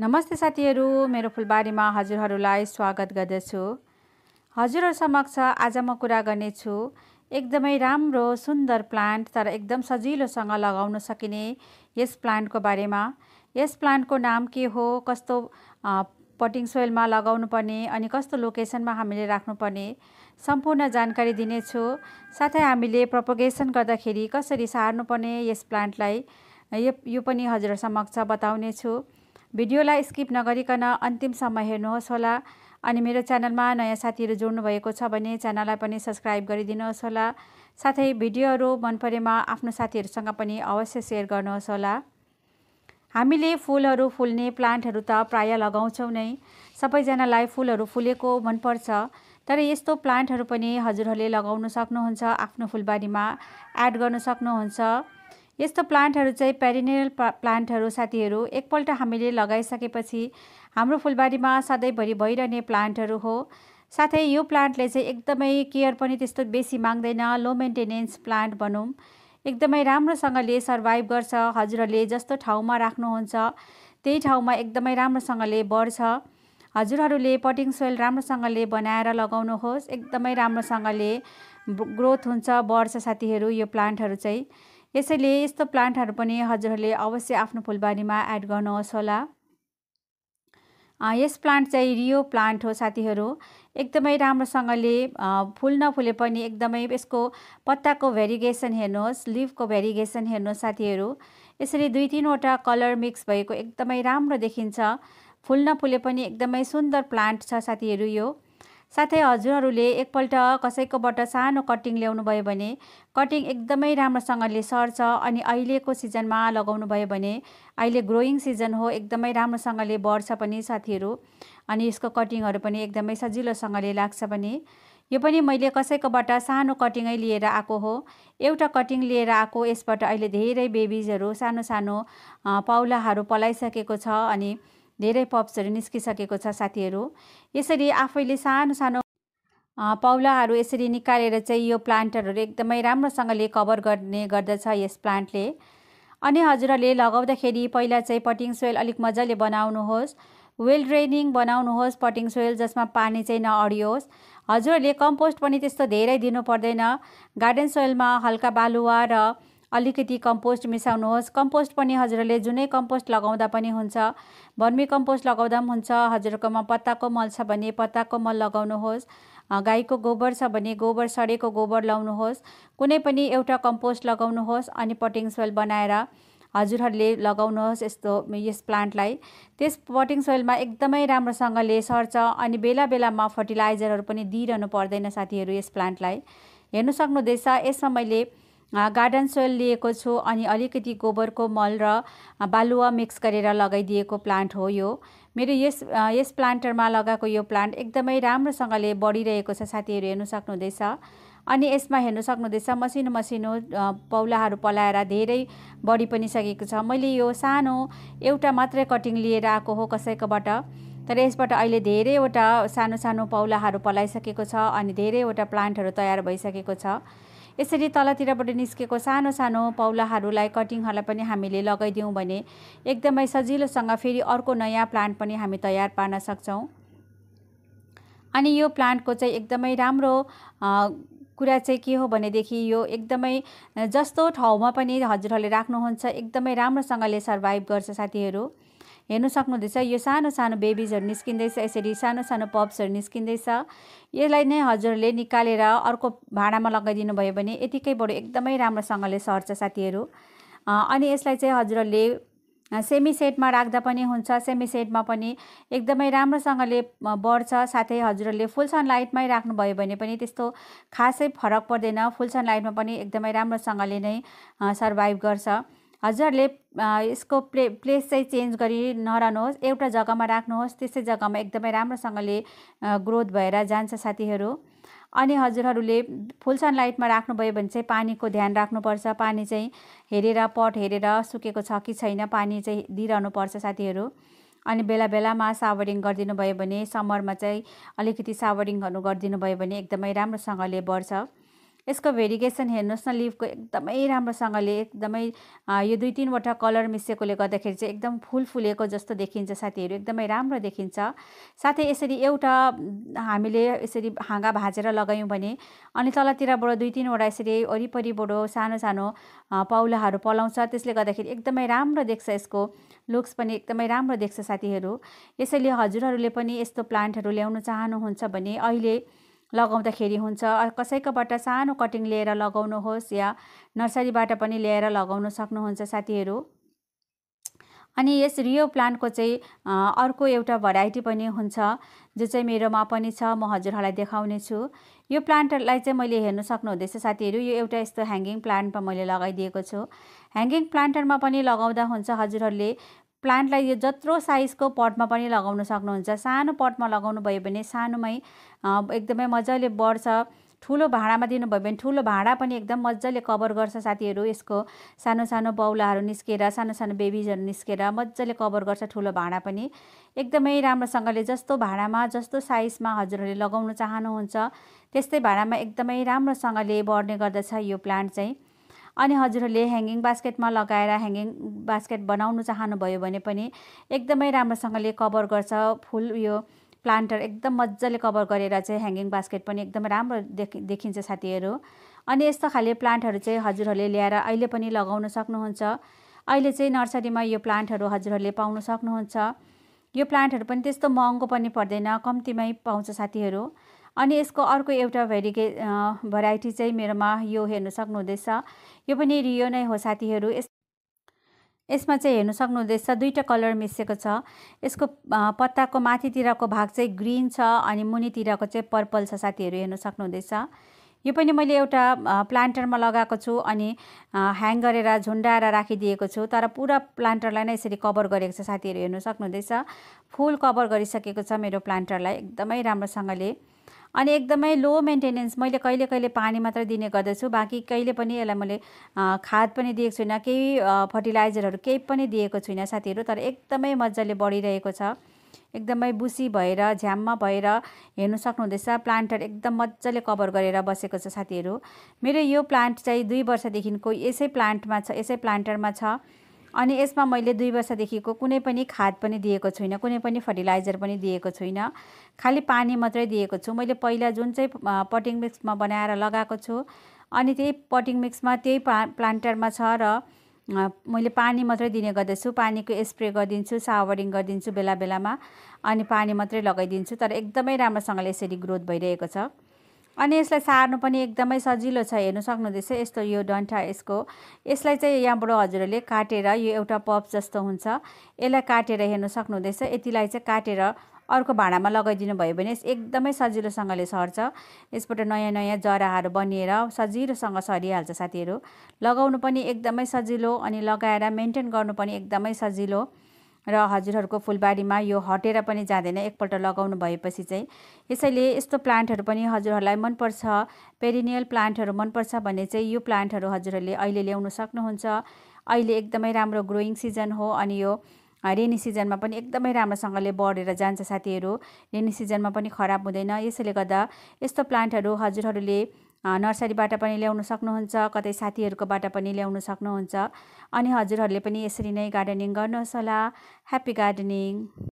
नमस्ते साथीहरू मेरो फुलबारीमा हजुरहरूलाई स्वागत गर्दछु हजुरहरू समक्ष आज म कुरा गर्नेछु एकदमै राम्रो सुन्दर प्लान्ट तर एकदम सजिलोसँग लगाउन सकिने यस प्लान्टको बारेमा यस प्लान्टको नाम के हो कस्तो पटिङ सोइलमा लगाउनु पर्ने अनि कस्तो लोकेसनमा हामीले राख्नुपर्ने सम्पूर्ण जानकारी दिनेछु साथै हामीले प्रपोगेसन गर्दाखेरि कसरी सार्नुपर्ने यस प्लान्टलाई यो यो पनि हजुर समक्ष बताउनेछु भिडियोलाई स्किप नगरिकन अन्तिमसम्म हेर्नुहोस् होला अनि मेरो च्यानलमा नयाँ साथीहरू भएको छ भने च्यानललाई पनि सब्सक्राइब गरिदिनुहोस् होला साथै भिडियोहरू मन परेमा आफ्नो साथीहरूसँग पनि अवश्य सेयर गर्नुहोस् होला हामीले फुलहरू फुल्ने प्लान्टहरू त प्रायः लगाउँछौँ नै सबैजनालाई फुलहरू फुलेको मनपर्छ तर यस्तो प्लान्टहरू पनि हजुरहरूले लगाउन सक्नुहुन्छ आफ्नो फुलबारीमा एड गर्न सक्नुहुन्छ यस्तो प्लान्टहरू चाहिँ पेरिनेरल प्लान्टहरू साथीहरू एकपल्ट हामीले लगाइसकेपछि हाम्रो फुलबारीमा सधैँभरि भइरहने प्लान्टहरू हो साथै यो प्लान्टले चाहिँ एकदमै केयर पनि त्यस्तो बेसी माग्दैन लो मेन्टेनेन्स प्लान्ट भनौँ एकदमै राम्रोसँगले सर्भाइभ गर्छ हजुरहरूले जस्तो ठाउँमा राख्नुहुन्छ त्यही ठाउँमा एकदमै राम्रोसँगले बढ्छ हजुरहरूले पटिङ सोइल राम्रोसँगले बनाएर लगाउनुहोस् एकदमै राम्रोसँगले ग्रोथ हुन्छ बढ्छ साथीहरू यो प्लान्टहरू चाहिँ यसैले यस्तो प्लान्टहरू पनि हजुरहरूले अवश्य आफ्नो फुलबारीमा एड गर्नुहोस् होला यस प्लान्ट चाहिँ रियो प्लान्ट हो साथीहरू एकदमै राम्रोसँगले फुल नफुले पनि एकदमै यसको पत्ताको भेरिगेसन हेर्नुहोस् लिभको भेरिगेसन हेर्नुहोस् साथीहरू यसरी दुई तिनवटा कलर मिक्स भएको एकदमै राम्रो देखिन्छ फुल नफुले पनि एकदमै सुन्दर प्लान्ट छ साथीहरू यो साथै हजुरहरूले एकपल्ट कसैकोबाट सानो कटिङ ल्याउनु ल्याउनुभयो भने कटिङ एकदमै राम्रोसँगले सर्छ अनि अहिलेको सिजनमा लगाउनु भयो भने अहिले ग्रोइङ सिजन हो एकदमै राम्रोसँगले बढ्छ पनि साथीहरू अनि यसको कटिङहरू पनि एकदमै सजिलोसँगले लाग्छ पनि यो पनि मैले कसैकोबाट सानो कटिङै लिएर आएको हो एउटा कटिङ लिएर आएको यसबाट अहिले धेरै बेबिजहरू सानो सानो पाउलाहरू पलाइसकेको छ अनि धेरै पप्सहरू निस्किसकेको छ साथीहरू यसरी आफैले सानो सानो पाउलाहरू यसरी निकालेर चाहिँ यो प्लान्टरहरू एकदमै राम्रोसँगले कभर गर्ने गर्दछ यस प्लान्टले अनि हजुरहरूले लगाउँदाखेरि पहिला चाहिँ पटिङ सोइल अलिक मजाले बनाउनुहोस् वेल ड्रेनिङ बनाउनुहोस् पटिङ सोइल जसमा पानी चाहिँ नअडियोस् हजुरहरूले कम्पोस्ट पनि त्यस्तो धेरै दिनु पर्दैन गार्डन सोइलमा हल्का बालुवा र अलिकति कम्पोस्ट मिसाउनुहोस् कम्पोस्ट पनि हजुरहरूले जुनै कम्पोस्ट लगाउँदा पनि हुन्छ भर्मी कम्पोस्ट लगाउँदा पनि हुन्छ हजुरकोमा पत्ताको मल छ भने पत्ताको मल लगाउनुहोस् गाईको गोबर छ भने गोबर सडेको गोबर लाउनुहोस् कुनै पनि एउटा कम्पोस्ट लगाउनुहोस् अनि पटिङ सोइल बनाएर हजुरहरूले लगाउनुहोस् यस्तो यस प्लान्टलाई त्यस पटिङ सोइलमा एकदमै राम्रोसँगले सर्छ अनि बेला बेलामा फर्टिलाइजरहरू पनि दिइरहनु पर्दैन साथीहरू यस प्लान्टलाई हेर्नु सक्नुहुँदैछ यसमा मैले गार्डन सोइल लिएको छु अनि अलिकति गोबरको मल र बालुवा मिक्स गरेर लगाइदिएको प्लान्ट हो यो मेरो यस यस प्लान्टरमा लगाएको यो प्लान्ट एकदमै राम्रोसँगले बढिरहेको छ साथीहरू हेर्नु सक्नुहुँदैछ अनि यसमा हेर्नु सक्नुहुँदैछ मसिनो मसिनो पौलाहरू पलाएर धेरै बढी पनि सकेको छ मैले यो सानो एउटा मात्रै कटिङ लिएर आएको हो कसैकोबाट तर यसबाट अहिले धेरैवटा सानो सानो पौलाहरू पलाइसकेको छ अनि धेरैवटा प्लान्टहरू तयार भइसकेको छ यसरी तलतिरबाट निस्केको सानो सानो पौलाहरूलाई कटिङहरूलाई पनि हामीले लगाइदिउँ भने एकदमै सजिलोसँग फेरि अर्को नयाँ प्लान्ट पनि हामी तयार पार्न सक्छौँ अनि यो प्लान्टको चाहिँ एकदमै राम्रो कुरा चाहिँ के हो भनेदेखि यो एकदमै जस्तो ठाउँमा पनि हजुरहरूले राख्नुहुन्छ एकदमै राम्रोसँगले सर्भाइभ गर्छ साथीहरू हेर्नु सक्नुहुँदैछ यो सानो सानो बेबिजहरू निस्किँदैछ यसरी सानो सानो पप्सहरू निस्किँदैछ यसलाई नै हजुरहरूले निकालेर अर्को भाँडामा लगाइदिनु भयो भने यतिकै बडो एकदमै राम्रोसँगले सर्छ साथीहरू अनि यसलाई चाहिँ हजुरहरूले सेमी सेटमा राख्दा पनि हुन्छ सेमी सेटमा पनि एकदमै राम्रोसँगले बढ्छ साथै हजुरहरूले फुल सनलाइटमै राख्नुभयो भने पनि त्यस्तो खासै फरक पर्दैन फुल सनलाइटमा पनि एकदमै राम्रोसँगले नै सर्भाइभ गर्छ हजुरहरूले यसको प्ले प्लेस चाहिँ चेन्ज गरी नरहनुहोस् एउटा जग्गामा राख्नुहोस् त्यसै जग्गामा एकदमै राम्रोसँगले ग्रोथ भएर जान्छ साथीहरू अनि हजुरहरूले फुल सनलाइटमा राख्नुभयो भने चाहिँ पानीको ध्यान राख्नुपर्छ पानी चाहिँ हेरेर पट हेरेर सुकेको छ कि छैन पानी चाहिँ दिइरहनुपर्छ साथीहरू अनि बेला बेलामा सावरिङ गरिदिनु भयो भने समरमा चाहिँ अलिकति सावरिङहरू गरिदिनु भयो भने एकदमै राम्रोसँगले बढ्छ यसको भेरिगेसन हेर्नुहोस् न लिभको एकदमै राम्रोसँगले एकदमै यो दुई तिनवटा कलर मिसिएकोले गर्दाखेरि चाहिँ एकदम फुल फुलेको जस्तो देखिन्छ साथीहरू एकदमै राम्रो देखिन्छ साथै यसरी एउटा हामीले यसरी हाँगा भाजेर लगायौँ भने अनि तलतिरबाट दुई तिनवटा यसरी वरिपरिबाट सानो सानो पाउलाहरू पलाउँछ त्यसले गर्दाखेरि एकदमै राम्रो देख्छ यसको लुक्स पनि एकदमै राम्रो देख्छ साथीहरू यसैले हजुरहरूले पनि यस्तो प्लान्टहरू ल्याउनु चाहनुहुन्छ भने अहिले लगाउँदाखेरि हुन्छ कसैकोबाट सानो कटिङ लिएर लगाउनुहोस् या नर्सरीबाट पनि ल्याएर लगाउन सक्नुहुन्छ साथीहरू अनि यस रियो प्लान्टको चाहिँ अर्को एउटा भेराइटी पनि हुन्छ जो चाहिँ मेरोमा पनि छ म हजुरहरूलाई देखाउने छु यो प्लान्टलाई चाहिँ मैले हेर्नु सक्नुहुँदैछ साथीहरू यो एउटा यस्तो ह्याङ्गिङ प्लान्टमा मैले लगाइदिएको छु ह्याङ्गिङ प्लान्टरमा पनि लगाउँदा हुन्छ हजुरहरूले प्लान्टलाई यो जत्रो साइजको पटमा पनि लगाउन सक्नुहुन्छ सानो पटमा लगाउनु भयो भने सानोमै एकदमै मजाले बढ्छ ठुलो भाँडामा दिनुभयो भने ठुलो भाँडा पनि एकदम मजाले कभर गर्छ साथीहरू यसको सानो सानो बौलाहरू निस्केर सानो सानो बेबिजहरू निस्केर मजाले कभर गर्छ ठुलो भाँडा पनि एकदमै राम्रोसँगले जस्तो भाँडामा जस्तो साइजमा हजुरहरूले लगाउन चाहनुहुन्छ त्यस्तै भाँडामा एकदमै राम्रोसँगले बढ्ने गर्दछ यो प्लान्ट चाहिँ अनि हजुरहरूले ह्याङ्गिङ बास्केटमा लगाएर ह्याङ्गिङ बास्केट बनाउनु चाहनुभयो भने पनि एकदमै राम्रोसँगले कभर गर्छ फुल उयो प्लान्टर एकदम मजाले कभर गरेर चाहिँ ह्याङ्गिङ बास्केट पनि एकदम राम्रो देखि देखिन्छ साथीहरू अनि यस्तो खाले प्लान्टहरू चाहिँ हजुरहरूले ल्याएर अहिले पनि लगाउन सक्नुहुन्छ अहिले चाहिँ नर्सरीमा यो प्लान्टहरू हजुरहरूले पाउन सक्नुहुन्छ यो प्लान्टहरू पनि त्यस्तो महँगो पनि पर्दैन कम्तीमै पाउँछ साथीहरू अनि यसको अर्को एउटा भेरिके भेराइटी चाहिँ मेरोमा यो हेर्न सक्नुहुँदैछ यो पनि रियो नै हो साथीहरू यसमा चाहिँ हेर्नु सक्नुहुँदैछ दुईवटा कलर मिसिएको छ यसको पत्ताको माथितिरको भाग चाहिँ ग्रिन छ अनि मुनितिरको चाहिँ पर्पल छ साथीहरू हेर्नु सक्नुहुँदैछ यो पनि मैले एउटा प्लान्टरमा लगाएको छु अनि ह्याङ गरेर झुन्डाएर राखिदिएको छु तर पुरा प्लान्टरलाई नै यसरी कभर गरेको छ साथीहरू हेर्नु सक्नुहुँदैछ फुल कभर गरिसकेको छ मेरो प्लान्टरलाई एकदमै राम्रोसँगले अनि एकदमै लो मेन्टेनेन्स मैले कहिले कहिले पानी मात्र दिने गर्दछु बाँकी कहिले पनि यसलाई मैले खाद पनि दिएको छुइनँ केही फर्टिलाइजरहरू केही पनि दिएको छुइनँ साथीहरू तर एकदमै मजाले बढिरहेको छ एकदमै बुसी भएर झ्याममा भएर हेर्नु सक्नुहुँदैछ प्लान्टर एकदम मजाले कभर गरेर बसेको छ साथीहरू मेरो यो प्लान्ट चाहिँ दुई वर्षदेखिको यसै प्लान्टमा छ यसै प्लान्टरमा छ अनि यसमा मैले दुई वर्षदेखिको कुनै पनि खाद पनि दिएको छुइनँ कुनै पनि फर्टिलाइजर पनि दिएको छुइनँ खालि पानी मात्रै दिएको छु मैले पहिला जुन चाहिँ पटिङ मिक्समा बनाएर लगाएको छु अनि त्यही पटिङ मिक्समा त्यही प्ला प्लान्टरमा छ र मैले पानी मात्रै दिने गर्दछु पानीको स्प्रे गरिदिन्छु सावरिङ गरिदिन्छु बेला बेलामा अनि पानी मात्रै लगाइदिन्छु तर एकदमै राम्रोसँगले यसरी ग्रोथ भइरहेको छ अनि यसलाई सार्नु पनि एकदमै सजिलो छ हेर्नु सक्नुहुँदैछ यस्तो यो डन्ठा यसको यसलाई चाहिँ यहाँबाट हजुरहरूले काटेर यो एउटा पप जस्तो हुन्छ यसलाई काटेर हेर्नु सक्नुहुँदैछ यतिलाई चाहिँ काटेर अर्को भाँडामा लगाइदिनु भयो भने एकदमै सजिलोसँगले सर्छ यसबाट नयाँ नयाँ जराहरू बनिएर सजिलोसँग सरिहाल्छ साथीहरू लगाउनु पनि एकदमै सजिलो अनि लगाएर मेन्टेन गर्नु पनि एकदमै सजिलो र हजुरहरूको फुलबारीमा यो हटेर पनि जाँदैन एकपल्ट लगाउनु भएपछि चाहिँ यसैले यस्तो प्लान्टहरू पनि हजुरहरूलाई मनपर्छ पेरिनियल प्लान्टहरू मनपर्छ भने चाहिँ यो प्लान्टहरू हजुरहरूले अहिले ल्याउनु सक्नुहुन्छ अहिले एकदमै राम्रो ग्रोइङ सिजन हो अनि यो रेनी सिजनमा पनि एकदमै राम्रोसँगले बढेर जान्छ साथीहरू रेनी सिजनमा पनि खराब हुँदैन यसैले गर्दा यस्तो प्लान्टहरू हजुरहरूले नर्सरीबाट पनि ल्याउनु सक्नुहुन्छ कतै साथीहरूकोबाट पनि ल्याउनु सक्नुहुन्छ अनि हजुरहरूले पनि यसरी नै गार्डनिङ गर्नुहोस् होला ह्याप्पी गार्डनिङ